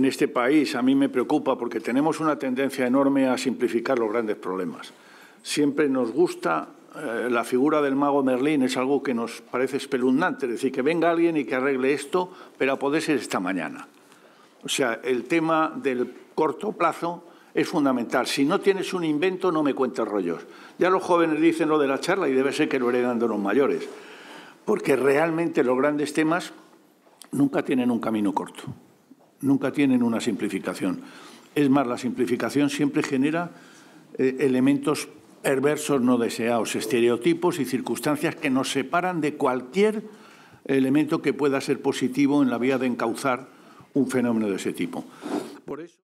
en este país a mí me preocupa porque tenemos una tendencia enorme a simplificar los grandes problemas. Siempre nos gusta eh, la figura del mago Merlín, es algo que nos parece espeluznante, es decir, que venga alguien y que arregle esto, pero a poder ser esta mañana. O sea, el tema del corto plazo es fundamental. Si no tienes un invento, no me cuentas rollos. Ya los jóvenes dicen lo de la charla y debe ser que lo heredan de los mayores, porque realmente los grandes temas nunca tienen un camino corto nunca tienen una simplificación. Es más, la simplificación siempre genera eh, elementos perversos no deseados, estereotipos y circunstancias que nos separan de cualquier elemento que pueda ser positivo en la vía de encauzar un fenómeno de ese tipo. Por eso...